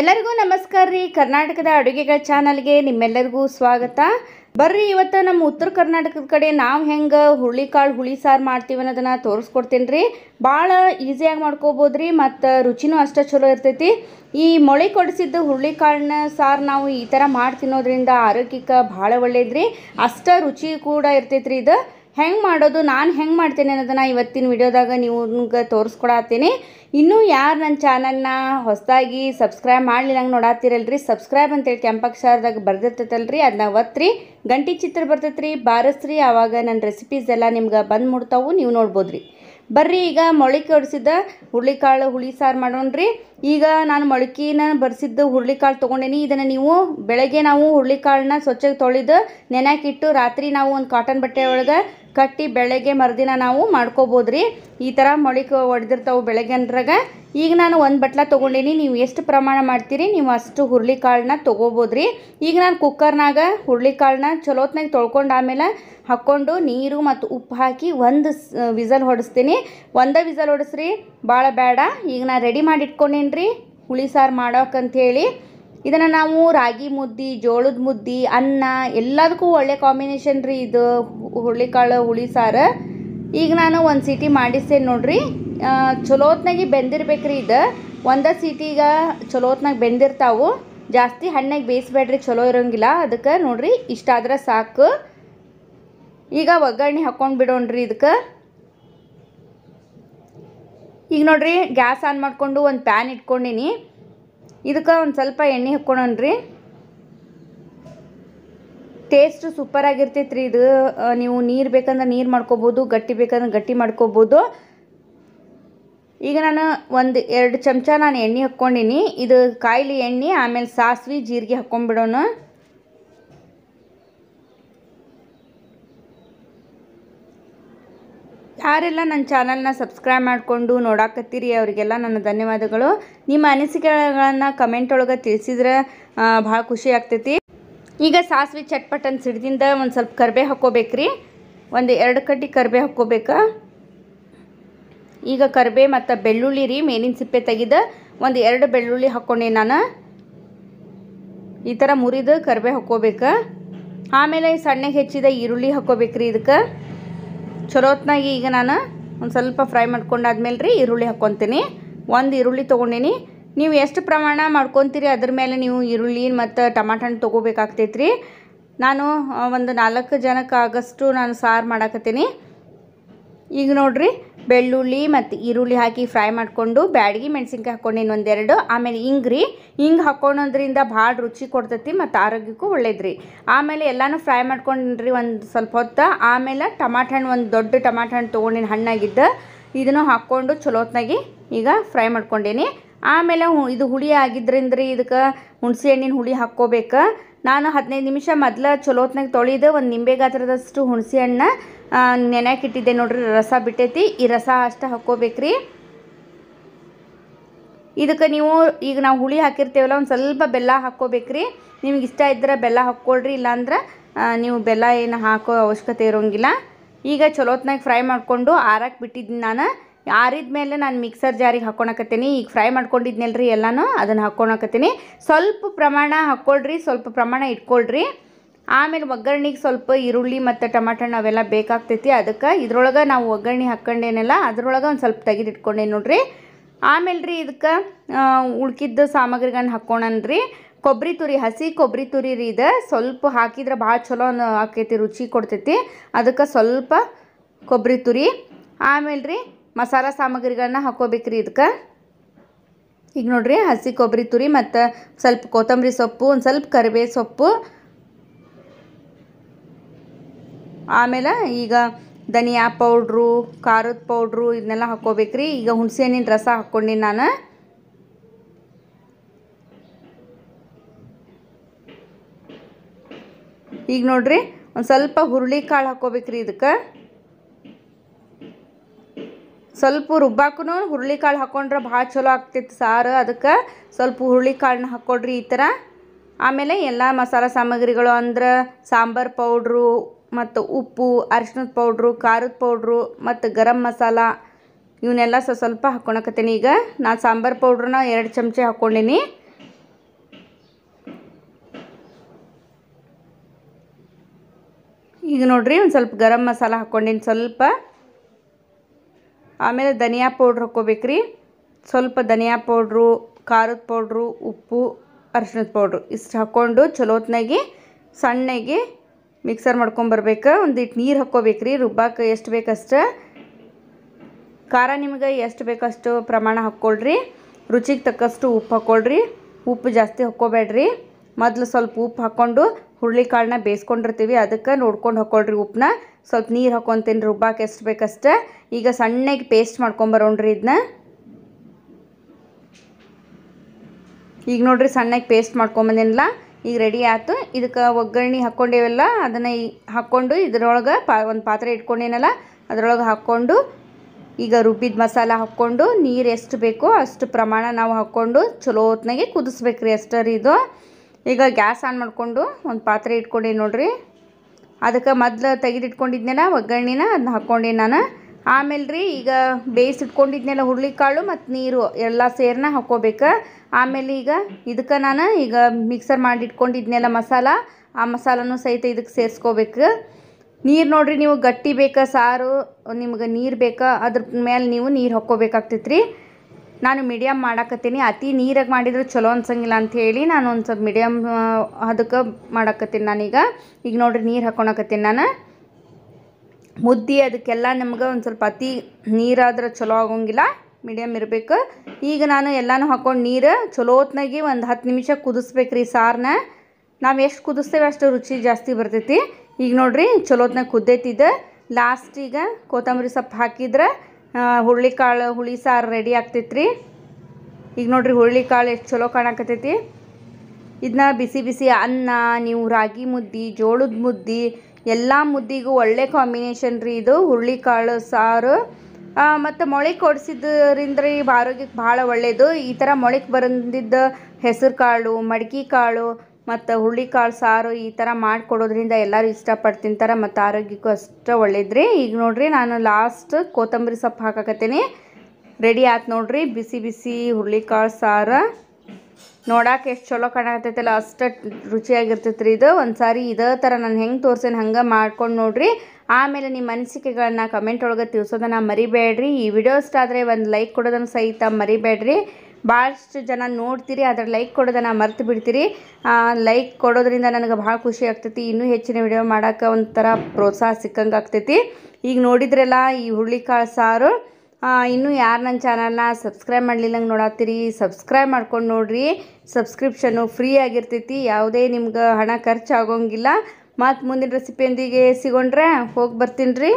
ಎಲ್ಲರಿಗೂ ನಮಸ್ಕಾರ ರೀ ಕರ್ನಾಟಕದ ಅಡುಗೆಗಳ ಚಾನಲ್ಗೆ ನಿಮ್ಮೆಲ್ಲರಿಗೂ ಸ್ವಾಗತ ಬರ್ರಿ ಇವತ್ತು ನಮ್ಮ ಉತ್ತರ ಕರ್ನಾಟಕದ ಕಡೆ ನಾವು ಹೆಂಗೆ ಹುರುಳಿಕಾಳು ಹುಳಿ ಸಾರು ಮಾಡ್ತೀವಿ ಅನ್ನೋದನ್ನು ತೋರಿಸ್ಕೊಡ್ತೀನಿ ರೀ ಭಾಳ ಈಸಿಯಾಗಿ ಮಾಡ್ಕೋಬೋದು ರೀ ಮತ್ತು ರುಚಿನೂ ಅಷ್ಟು ಚಲೋ ಇರ್ತೈತಿ ಈ ಮೊಳೆ ಕೊಡಿಸಿದ್ದು ಹುರುಳಿಕಾಳನ್ನ ಸಾರು ನಾವು ಈ ಥರ ಮಾಡಿ ತಿನ್ನೋದ್ರಿಂದ ಆರೋಗ್ಯಕ್ಕೆ ಭಾಳ ಒಳ್ಳೇದು ರೀ ರುಚಿ ಕೂಡ ರೀ ಇದು ಹೆಂಗೆ ಮಾಡೋದು ನಾನು ಹೆಂಗೆ ಮಾಡ್ತೇನೆ ಅನ್ನೋದನ್ನು ಇವತ್ತಿನ ವಿಡಿಯೋದಾಗ ನೀವು ತೋರಿಸ್ಕೊಡತ್ತೀನಿ ಇನ್ನೂ ಯಾರು ನನ್ನ ಚಾನಲ್ನ ಹೊಸದಾಗಿ ಸಬ್ಸ್ಕ್ರೈಬ್ ಮಾಡ್ಲಿಲ್ಲಂಗೆ ರೀ ಸಬ್ಸ್ಕ್ರೈಬ್ ಅಂತೇಳಿ ಬರ್ದಿರ್ತೈತಲ್ಲ ಬರ್ದಿರ್ತೈತಲ್ರಿ ಅದನ್ನ ಒತ್ತಿರಿ ಗಂಟಿ ಚಿತ್ರ ಬರ್ತೈತ್ರಿ ಬಾರಿಸ್ರಿ ಆವಾಗ ನನ್ನ ರೆಸಿಪೀಸ್ ಎಲ್ಲ ನಿಮ್ಗೆ ಬಂದು ಮುಡ್ತಾವು ನೀವು ನೋಡ್ಬೋದು ರೀ ಬರ್ರಿ ಈಗ ಮೊಳಕೆ ಹೊಡಿಸಿದ ಹುರುಳಿಕಾಳು ಹುಳಿ ಸಾರು ಮಾಡೋಣ್ರಿ ಈಗ ನಾನು ಮೊಳಕಿನ ಬರ್ಸಿದ್ದು ಹುರುಳಿಕಾಳು ತೊಗೊಂಡೇನಿ ಇದನ್ನು ನೀವು ಬೆಳಗ್ಗೆ ನಾವು ಹುರುಳಿಕಾಳನ್ನ ಸ್ವಚ್ಛಗೆ ತೊಳೆದು ನೆನೆಯಾಕಿಟ್ಟು ರಾತ್ರಿ ನಾವು ಒಂದು ಕಾಟನ್ ಬಟ್ಟೆ ಒಳಗೆ ಕಟ್ಟಿ ಬೆಳಗ್ಗೆ ಮರುದಿನ ನಾವು ಮಾಡ್ಕೋಬೋದು ರೀ ಈ ಥರ ಮೊಳಕೆ ಹೊಡೆದಿರ್ತಾವೆ ಅಂದ್ರಾಗ ಈಗ ನಾನು ಒಂದು ಬಟ್ಲ ತೊಗೊಂಡೀನಿ ನೀವು ಎಷ್ಟು ಪ್ರಮಾಣ ಮಾಡ್ತೀರಿ ನೀವು ಅಷ್ಟು ಕಾಳನ್ನ ತೊಗೋಬೋದು ರೀ ಈಗ ನಾನು ಕುಕ್ಕರ್ನಾಗ ಕಾಳನ್ನ ಚಲೋತ್ನಾಗ ತೊಳ್ಕೊಂಡು ಆಮೇಲೆ ಹಾಕ್ಕೊಂಡು ನೀರು ಮತ್ತು ಉಪ್ಪು ಹಾಕಿ ಒಂದು ವಿಸಲ್ ಹೊಡಿಸ್ತೀನಿ ಒಂದೇ ವಿಸಲ್ ಹೊಡಿಸ್ರಿ ಭಾಳ ಬೇಡ ಈಗ ನಾನು ರೆಡಿ ಮಾಡಿ ರೀ ಹುಳಿ ಸಾರು ಮಾಡೋಕಂಥೇಳಿ ಇದನ್ನು ನಾವು ರಾಗಿ ಮುದ್ದೆ ಜೋಳದ ಮುದ್ದೆ ಅನ್ನ ಎಲ್ಲದಕ್ಕೂ ಒಳ್ಳೆ ಕಾಂಬಿನೇಷನ್ ರೀ ಇದು ಹುರುಳಿಕಾಳು ಹುಳಿ ಸಾರು ಈಗ ನಾನು ಒಂದು ಸೀಟಿ ಮಾಡಿಸ್ತೇನೆ ನೋಡ್ರಿ ಚಲೋತ್ನಾಗಿ ಬೆಂದಿರ್ಬೇಕ್ರಿ ಇದು ಒಂದು ಸೀಟಿಗೆ ಚಲೋತ್ನಾಗ ಬೆಂದಿರ್ತಾವು ಜಾಸ್ತಿ ಹಣ್ಣಾಗಿ ಬೇಯಿಸ್ಬೇಡ್ರಿ ಚಲೋ ಇರೋಂಗಿಲ್ಲ ಅದಕ್ಕೆ ನೋಡ್ರಿ ಇಷ್ಟಾದ್ರೆ ಸಾಕು ಈಗ ಒಗ್ಗರಣೆ ಹಾಕ್ಕೊಂಡು ಬಿಡೋಣ್ರಿ ಇದಕ್ಕೆ ಈಗ ನೋಡ್ರಿ ಗ್ಯಾಸ್ ಆನ್ ಮಾಡಿಕೊಂಡು ಒಂದು ಪ್ಯಾನ್ ಇಟ್ಕೊಂಡಿನಿ ಇದಕ್ಕೆ ಒಂದು ಸ್ವಲ್ಪ ಎಣ್ಣೆ ರೀ ಟೇಸ್ಟ್ ಸೂಪರ್ ಆಗಿರ್ತೈತೆ ಇದು ನೀವು ನೀರು ಬೇಕಂದ್ರೆ ನೀರು ಮಾಡ್ಕೋಬೋದು ಗಟ್ಟಿ ಬೇಕಂದ್ರೆ ಗಟ್ಟಿ ಮಾಡ್ಕೋಬೋದು ಈಗ ನಾನು ಒಂದು ಎರಡು ಚಮಚ ನಾನು ಎಣ್ಣೆ ಹಾಕ್ಕೊಂಡಿನಿ ಇದು ಕಾಯಿಲೆ ಎಣ್ಣೆ ಆಮೇಲೆ ಸಾಸಿವೆ ಜೀರಿಗೆ ಹಾಕ್ಕೊಂಡ್ಬಿಡೋಣ ಯಾರೆಲ್ಲ ನನ್ನ ಚಾನಲ್ನ ಸಬ್ಸ್ಕ್ರೈಬ್ ಮಾಡಿಕೊಂಡು ನೋಡಾಕತ್ತೀರಿ ಅವರಿಗೆಲ್ಲ ನನ್ನ ಧನ್ಯವಾದಗಳು ನಿಮ್ಮ ಅನಿಸಿಕೆಗಳನ್ನು ಕಮೆಂಟ್ ಒಳಗೆ ತಿಳಿಸಿದ್ರೆ ಭಾಳ ಖುಷಿ ಆಗ್ತೈತಿ ಈಗ ಸಾಸಿವೆ ಚಟ್ಪಟನ್ ಸಿಡ್ದಿಂದ ಒಂದು ಸ್ವಲ್ಪ ಕರ್ಬೆ ಹಾಕ್ಕೋಬೇಕ್ರಿ ಒಂದು ಎರಡು ಕಡ್ಡಿ ಕರ್ಬೆ ಹಾಕ್ಕೋಬೇಕು ಈಗ ಕರ್ಬೆ ಮತ್ತು ಬೆಳ್ಳುಳ್ಳಿ ರೀ ಮೇಲಿನ ಸಿಪ್ಪೆ ತೆಗೆದ ಒಂದು ಎರಡು ಬೆಳ್ಳುಳ್ಳಿ ಹಾಕ್ಕೊಂಡೆ ನಾನು ಈ ಥರ ಮುರಿದು ಕರ್ಬೆ ಹಾಕ್ಕೋಬೇಕು ಆಮೇಲೆ ಸಣ್ಣಗೆ ಹೆಚ್ಚಿದ ಈರುಳ್ಳಿ ಹಾಕ್ಕೋಬೇಕ್ರಿ ಇದಕ್ಕೆ ಚೊರೋತ್ನಾಗಿ ಈಗ ನಾನು ಒಂದು ಸ್ವಲ್ಪ ಫ್ರೈ ಮಾಡ್ಕೊಂಡಾದ್ಮೇಲೆ ರೀ ಈರುಳ್ಳಿ ಹಾಕ್ಕೊತೀನಿ ಒಂದು ಈರುಳ್ಳಿ ತೊಗೊಂಡೀನಿ ನೀವು ಎಷ್ಟು ಪ್ರಮಾಣ ಮಾಡ್ಕೊತೀರಿ ಅದ್ರ ಮೇಲೆ ನೀವು ಈರುಳ್ಳಿ ಮತ್ತು ಟಮಾಟ ಹಣ್ಣು ತೊಗೋಬೇಕಾಗ್ತೈತೆ ರೀ ನಾನು ಒಂದು ನಾಲ್ಕು ಜನಕ್ಕೆ ಆಗಷ್ಟು ನಾನು ಸಾರು ಮಾಡಾಕತ್ತೀನಿ ಈಗ ನೋಡಿರಿ ಬೆಳ್ಳುಳ್ಳಿ ಮತ್ತು ಈರುಳ್ಳಿ ಹಾಕಿ ಫ್ರೈ ಮಾಡಿಕೊಂಡು ಬ್ಯಾಡಗಿ ಮೆಣಸಿನ್ಕಾಯಿ ಹಾಕ್ಕೊಂಡಿನಿ ಒಂದೆರಡು ಆಮೇಲೆ ಹಿಂಗ್ರಿ ಹಿಂಗೆ ಹಾಕ್ಕೊಳೋದ್ರಿಂದ ಭಾಳ ರುಚಿ ಕೊಡ್ತೈತಿ ಮತ್ತು ಆರೋಗ್ಯಕ್ಕೂ ಒಳ್ಳೇದ್ರಿ ಆಮೇಲೆ ಎಲ್ಲನೂ ಫ್ರೈ ಮಾಡ್ಕೊಂಡ್ರಿ ಒಂದು ಸ್ವಲ್ಪ ಹೊತ್ತು ಆಮೇಲೆ ಟಮಾಟ ಹಣ್ಣು ಒಂದು ದೊಡ್ಡ ಟಮಾಟ ಹಣ್ಣು ತೊಗೊಂಡಿನ ಹಣ್ಣಾಗಿದ್ದ ಇದನ್ನು ಹಾಕ್ಕೊಂಡು ಚಲೋತ್ನಾಗಿ ಈಗ ಫ್ರೈ ಮಾಡ್ಕೊಂಡೇನಿ ಆಮೇಲೆ ಇದು ಹುಳಿ ಆಗಿದ್ರಿಂದ ರೀ ಇದಕ್ಕೆ ಹುಣಸೆ ಹಣ್ಣಿನ ಹುಳಿ ಹಾಕ್ಕೋಬೇಕು ನಾನು ಹದಿನೈದು ನಿಮಿಷ ಮೊದಲ ಚಲೋತ್ನಾಗ ತೊಳೆದು ಒಂದು ನಿಂಬೆ ಗಾತ್ರದಷ್ಟು ಹುಣಸೆ ಹಣ್ಣ ಇಟ್ಟಿದ್ದೆ ನೋಡ್ರಿ ರಸ ಬಿಟ್ಟೈತಿ ಈ ರಸ ಅಷ್ಟು ಹಾಕ್ಕೋಬೇಕ್ರಿ ಇದಕ್ಕೆ ನೀವು ಈಗ ನಾವು ಹುಳಿ ಹಾಕಿರ್ತೇವಲ್ಲ ಒಂದು ಸ್ವಲ್ಪ ಬೆಲ್ಲ ಹಾಕ್ಕೋಬೇಕ್ರಿ ನಿಮ್ಗೆ ಇಷ್ಟ ಇದ್ದರೆ ಬೆಲ್ಲ ಹಾಕ್ಕೊಳ್ರಿ ಇಲ್ಲಾಂದ್ರೆ ನೀವು ಬೆಲ್ಲ ಏನು ಹಾಕೋ ಅವಶ್ಯಕತೆ ಇರೋಂಗಿಲ್ಲ ಈಗ ಚಲೋತ್ನಾಗ ಫ್ರೈ ಮಾಡಿಕೊಂಡು ಆರಕ್ಕೆ ಬಿಟ್ಟಿದ್ದೀನಿ ನಾನು ಆರಿದ ಮೇಲೆ ನಾನು ಮಿಕ್ಸರ್ ಜಾರಿಗೆ ಹಾಕ್ಕೊಳಕತ್ತೀನಿ ಈಗ ಫ್ರೈ ರೀ ಎಲ್ಲನೂ ಅದನ್ನು ಹಾಕ್ಕೊಳಕತ್ತೀನಿ ಸ್ವಲ್ಪ ಪ್ರಮಾಣ ಹಾಕ್ಕೊಳ್ರಿ ಸ್ವಲ್ಪ ಪ್ರಮಾಣ ಇಟ್ಕೊಳ್ರಿ ಆಮೇಲೆ ಒಗ್ಗರಣೆಗೆ ಸ್ವಲ್ಪ ಈರುಳ್ಳಿ ಮತ್ತು ಟಮಾಟ ಅವೆಲ್ಲ ಬೇಕಾಗ್ತೈತಿ ಅದಕ್ಕೆ ಇದ್ರೊಳಗೆ ನಾವು ಒಗ್ಗರಣೆ ಹಾಕ್ಕೊಂಡೇನಲ್ಲ ಅದ್ರೊಳಗೆ ಒಂದು ಸ್ವಲ್ಪ ತೆಗೆದಿಟ್ಕೊಂಡೇನು ನೋಡ್ರಿ ಆಮೇಲೆ ರೀ ಇದಕ್ಕೆ ಉಳ್ಕಿದ್ದ ಸಾಮಗ್ರಿಗಳನ್ನ ಹಾಕ್ಕೊಳನ್ರಿ ಕೊಬ್ಬರಿ ತುರಿ ಹಸಿ ಕೊಬ್ಬರಿ ತುರಿ ರೀ ಇದು ಸ್ವಲ್ಪ ಹಾಕಿದ್ರೆ ಭಾಳ ಚಲೋ ಆಕೈತಿ ರುಚಿ ಕೊಡ್ತೈತಿ ಅದಕ್ಕೆ ಸ್ವಲ್ಪ ಕೊಬ್ಬರಿ ತುರಿ ಆಮೇಲೆ ರೀ ಮಸಾಲ ಸಾಮಗ್ರಿಗಳನ್ನ ಹಾಕೋಬೇಕ್ರಿ ಇದಕ್ಕೆ ಈಗ ನೋಡ್ರಿ ಹಸಿ ಕೊಬ್ಬರಿ ತುರಿ ಮತ್ತು ಸ್ವಲ್ಪ ಕೊತ್ತಂಬರಿ ಸೊಪ್ಪು ಒಂದು ಸ್ವಲ್ಪ ಕರಿಬೇ ಸೊಪ್ಪು ಆಮೇಲೆ ಈಗ ಧನಿಯಾ ಪೌಡ್ರು ಖಾರದ ಪೌಡ್ರು ಇದನ್ನೆಲ್ಲ ಹಾಕ್ಕೋಬೇಕ್ರಿ ಈಗ ಹುಣಸೆಹಣ್ಣಿನ ರಸ ಹಾಕ್ಕೊಂಡಿನಿ ನಾನು ಈಗ ನೋಡ್ರಿ ಒಂದು ಸ್ವಲ್ಪ ಹುರುಳಿಕಾಳು ಕಾಳು ಇದಕ್ಕೆ ಸ್ವಲ್ಪ ರುಬ್ಬಾಕೂ ಹುರುಳಿಕಾಳು ಹಾಕೊಂಡ್ರೆ ಭಾಳ ಚಲೋ ಆಗ್ತಿತ್ತು ಸಾರು ಅದಕ್ಕೆ ಸ್ವಲ್ಪ ಹುರುಳಿಕಾಳನ್ನ ಹಾಕ್ಕೊಡ್ರಿ ಈ ಥರ ಆಮೇಲೆ ಎಲ್ಲ ಮಸಾಲ ಸಾಮಗ್ರಿಗಳು ಅಂದ್ರೆ ಸಾಂಬಾರು ಪೌಡ್ರು ಮತ್ತು ಉಪ್ಪು ಅರಿಶಿನದ ಪೌಡ್ರು ಖಾರದ ಪೌಡ್ರು ಮತ್ತು ಗರಂ ಮಸಾಲ ಇವನ್ನೆಲ್ಲ ಸ್ವಲ್ಪ ಸ್ವಲ್ಪ ಹಾಕ್ಕೊಳಕತ್ತೀನಿ ಈಗ ನಾನು ಸಾಂಬಾರು ಪೌಡ್ರನ್ನ ಎರಡು ಚಮಚೆ ಹಾಕ್ಕೊಂಡಿನಿ ಈಗ ನೋಡ್ರಿ ಒಂದು ಸ್ವಲ್ಪ ಗರಂ ಮಸಾಲ ಹಾಕ್ಕೊಂಡಿನಿ ಸ್ವಲ್ಪ ಆಮೇಲೆ ಧನಿಯಾ ಪೌಡ್ರ್ ಹಾಕ್ಕೋಬೇಕು ಸ್ವಲ್ಪ ಧನಿಯಾ ಪೌಡ್ರು ಖಾರದ ಪೌಡ್ರು ಉಪ್ಪು ಅರ್ಶಿಣದ ಪೌಡ್ರು ಇಷ್ಟು ಹಾಕ್ಕೊಂಡು ಚಲೋತ್ನಾಗಿ ಸಣ್ಣಗೆ ಮಿಕ್ಸರ್ ಮಾಡ್ಕೊಂಬರ್ಬೇಕು ಒಂದಿಟ್ಟು ನೀರು ಹಾಕ್ಕೋಬೇಕು ರೀ ರುಬ್ಬಕ್ಕೆ ಎಷ್ಟು ಬೇಕಷ್ಟು ಖಾರ ನಿಮಗೆ ಎಷ್ಟು ಬೇಕಷ್ಟು ಪ್ರಮಾಣ ಹಾಕ್ಕೊಳ್ರಿ ರುಚಿಗೆ ತಕ್ಕಷ್ಟು ಉಪ್ಪು ಹಾಕ್ಕೊಳ್ರಿ ಉಪ್ಪು ಜಾಸ್ತಿ ಹಾಕ್ಕೋಬೇಡ್ರಿ ಮೊದಲು ಸ್ವಲ್ಪ ಉಪ್ಪು ಹಾಕ್ಕೊಂಡು ಹುರುಳಿಕಾಳನ್ನ ಬೇಯಿಸ್ಕೊಂಡಿರ್ತೀವಿ ಅದಕ್ಕೆ ನೋಡ್ಕೊಂಡು ಹಾಕ್ಕೊಳ್ರಿ ಉಪ್ಪನ್ನ ಸ್ವಲ್ಪ ನೀರು ಹಾಕ್ಕೊತೀನಿ ರುಬ್ಬಾಕೆ ಎಷ್ಟು ಬೇಕಷ್ಟೆ ಈಗ ಸಣ್ಣಗೆ ಪೇಸ್ಟ್ ಮಾಡ್ಕೊಂಬರೋಣ್ರಿ ಇದನ್ನ ಈಗ ನೋಡ್ರಿ ಸಣ್ಣಗೆ ಪೇಸ್ಟ್ ಮಾಡ್ಕೊಂಬಂದಿನಲ್ಲ ಈಗ ರೆಡಿ ಆಯ್ತು ಇದಕ್ಕೆ ಒಗ್ಗರಣೆ ಹಾಕ್ಕೊಂಡೇವಲ್ಲ ಅದನ್ನು ಹಾಕ್ಕೊಂಡು ಇದ್ರೊಳಗೆ ಪಾ ಒಂದು ಪಾತ್ರೆ ಇಟ್ಕೊಂಡೇನಲ್ಲ ಅದರೊಳಗೆ ಹಾಕ್ಕೊಂಡು ಈಗ ರುಬ್ಬಿದ ಮಸಾಲ ಹಾಕ್ಕೊಂಡು ನೀರು ಎಷ್ಟು ಬೇಕೋ ಅಷ್ಟು ಪ್ರಮಾಣ ನಾವು ಹಾಕ್ಕೊಂಡು ಚಲೋ ಹೊತ್ನಾಗೆ ಕುದಿಸ್ಬೇಕ್ರಿ ಅಷ್ಟರ ಇದು ಈಗ ಗ್ಯಾಸ್ ಆನ್ ಮಾಡಿಕೊಂಡು ಒಂದು ಪಾತ್ರೆ ಇಟ್ಕೊಂಡಿ ನೋಡಿರಿ ಅದಕ್ಕೆ ಮೊದಲು ತೆಗೆದಿಟ್ಕೊಂಡಿದ್ನಲ್ಲ ಒಗ್ಗರಣೆನ ಅದನ್ನ ಹಾಕ್ಕೊಂಡೆ ನಾನು ಆಮೇಲೆ ರೀ ಈಗ ಬೇಯಿಸಿಟ್ಕೊಂಡಿದ್ನೆಲ್ಲ ಹುರುಳಿಕಾಳು ಮತ್ತು ನೀರು ಎಲ್ಲ ಸೇರನ್ನ ಹಾಕ್ಕೋಬೇಕು ಆಮೇಲೆ ಈಗ ಇದಕ್ಕೆ ನಾನು ಈಗ ಮಿಕ್ಸರ್ ಮಾಡಿಟ್ಕೊಂಡಿದ್ನೆಲ್ಲ ಮಸಾಲ ಆ ಮಸಾಲನೂ ಸಹಿತ ಇದಕ್ಕೆ ಸೇರಿಸ್ಕೋಬೇಕು ನೀರು ನೋಡಿರಿ ನೀವು ಗಟ್ಟಿ ಬೇಕಾ ಸಾರು ನಿಮ್ಗೆ ನೀರು ಬೇಕಾ ಅದ್ರ ಮೇಲೆ ನೀವು ನೀರು ರೀ ನಾನು ಮೀಡಿಯಮ್ ಮಾಡಾಕತ್ತೀನಿ ಅತಿ ನೀರಾಗಿ ಮಾಡಿದ್ರೆ ಚಲೋ ಅನ್ಸಂಗಿಲ್ಲ ಅಂತ ಹೇಳಿ ನಾನು ಒಂದು ಸ್ವಲ್ಪ ಮೀಡಿಯಮ್ ಅದಕ್ಕೆ ಮಾಡಾಕತ್ತೀನಿ ನಾನೀಗ ಈಗ ನೋಡ್ರಿ ನೀರು ಹಾಕೊಳಕತ್ತೀನಿ ನಾನು ಮುದ್ದೆ ಅದಕ್ಕೆಲ್ಲ ನಮ್ಗೆ ಒಂದು ಸ್ವಲ್ಪ ಅತಿ ನೀರಾದ್ರೆ ಚಲೋ ಆಗೋಂಗಿಲ್ಲ ಮೀಡಿಯಮ್ ಇರಬೇಕು ಈಗ ನಾನು ಎಲ್ಲನೂ ಹಾಕೊಂಡು ನೀರು ಹೊತ್ತಿನಾಗಿ ಒಂದು ಹತ್ತು ನಿಮಿಷ ಕುದಿಸ್ಬೇಕ್ರಿ ಸಾರನ್ನ ನಾವು ಎಷ್ಟು ಕುದಿಸ್ತೇವೆ ಅಷ್ಟು ರುಚಿ ಜಾಸ್ತಿ ಬರ್ತೈತಿ ಈಗ ನೋಡ್ರಿ ಚಲೋತ್ನಾಗ ಕುದ್ದೈತಿದ್ದ ಲಾಸ್ಟಿಗೆ ಕೊತ್ತಂಬರಿ ಸೊಪ್ಪು ಹಾಕಿದ್ರೆ ಕಾಳು ಹುಳಿ ಸಾರು ರೆಡಿ ಆಗ್ತೈತೆ ರೀ ಈಗ ನೋಡಿರಿ ಕಾಳು ಎಷ್ಟು ಚಲೋ ಕಾಣಕತ್ತೈತಿ ಇದನ್ನ ಬಿಸಿ ಬಿಸಿ ಅನ್ನ ನೀವು ರಾಗಿ ಮುದ್ದೆ ಜೋಳದ ಮುದ್ದೆ ಎಲ್ಲ ಮುದ್ದಿಗೂ ಒಳ್ಳೆ ಕಾಂಬಿನೇಷನ್ ರೀ ಇದು ಕಾಳು ಸಾರು ಮತ್ತು ಮೊಳಕೆ ಕೊಡಿಸಿದ್ರಿಂದ ರೀ ಆರೋಗ್ಯಕ್ಕೆ ಭಾಳ ಒಳ್ಳೆಯದು ಈ ಥರ ಮೊಳಕೆ ಬಂದಿದ್ದ ಹೆಸರು ಕಾಳು ಮಡಿಕೆ ಕಾಳು ಮತ್ತು ಹುರುಳಿಕಾಳು ಸಾರು ಈ ಥರ ಮಾಡಿಕೊಡೋದ್ರಿಂದ ಎಲ್ಲರೂ ಇಷ್ಟಪಟ್ಟು ತಿಂತಾರೆ ಮತ್ತು ಆರೋಗ್ಯಕ್ಕೂ ಅಷ್ಟು ಒಳ್ಳೇದ್ರಿ ಈಗ ನೋಡಿರಿ ನಾನು ಲಾಸ್ಟ್ ಕೊತ್ತಂಬರಿ ಸೊಪ್ಪು ಹಾಕಕತ್ತೀನಿ ರೆಡಿ ಆಯ್ತು ನೋಡ್ರಿ ಬಿಸಿ ಬಿಸಿ ಹುರುಳಿಕಾಳು ಸಾರು ನೋಡಕ್ಕೆ ಎಷ್ಟು ಚಲೋ ಕಾಣಕತ್ತೈತಲ್ಲ ಅಷ್ಟು ರುಚಿಯಾಗಿರ್ತೈತ್ರಿ ಇದು ಒಂದು ಸಾರಿ ಇದೇ ಥರ ನಾನು ಹೆಂಗೆ ತೋರ್ಸೇನೆ ಹಂಗೆ ಮಾಡ್ಕೊಂಡು ನೋಡ್ರಿ ಆಮೇಲೆ ನಿಮ್ಮ ಅನಿಸಿಕೆಗಳನ್ನ ಕಮೆಂಟ್ ಒಳಗೆ ತಿಳಿಸೋದನ್ನು ಮರಿಬೇಡ್ರಿ ಈ ವಿಡಿಯೋ ಇಷ್ಟ ಆದರೆ ಒಂದು ಲೈಕ್ ಕೊಡೋದನ್ನು ಸಹಿತ ಮರಿಬೇಡ್ರಿ ಭಾಳಷ್ಟು ಜನ ನೋಡ್ತೀರಿ ಅದರ ಲೈಕ್ ಕೊಡೋದನ್ನು ಮರ್ತು ಬಿಡ್ತೀರಿ ಲೈಕ್ ಕೊಡೋದ್ರಿಂದ ನನಗೆ ಭಾಳ ಖುಷಿ ಆಗ್ತೈತಿ ಇನ್ನೂ ಹೆಚ್ಚಿನ ವಿಡಿಯೋ ಮಾಡೋಕ್ಕೆ ಒಂಥರ ಪ್ರೋತ್ಸಾಹ ಸಿಕ್ಕಂಗೆ ಆಗ್ತೈತಿ ಈಗ ನೋಡಿದ್ರಲ್ಲ ಈ ಹುರುಳಿಕಾಳು ಸಾರು ಇನ್ನೂ ಯಾರು ನನ್ನ ಚಾನಲ್ನ ಸಬ್ಸ್ಕ್ರೈಬ್ ಮಾಡ್ಲಿಲ್ಲಂಗೆ ನೋಡತ್ತೀರಿ ಸಬ್ಸ್ಕ್ರೈಬ್ ಮಾಡ್ಕೊಂಡು ನೋಡಿರಿ ಸಬ್ಸ್ಕ್ರಿಪ್ಷನ್ನು ಫ್ರೀ ಆಗಿರ್ತೈತಿ ಯಾವುದೇ ನಿಮ್ಗೆ ಹಣ ಖರ್ಚಾಗೋಂಗಿಲ್ಲ ಮತ್ತು ಮುಂದಿನ ರೆಸಿಪಿಯೊಂದಿಗೆ ಸಿಗೊಂಡ್ರೆ ಹೋಗಿ ಬರ್ತೀನಿ ರೀ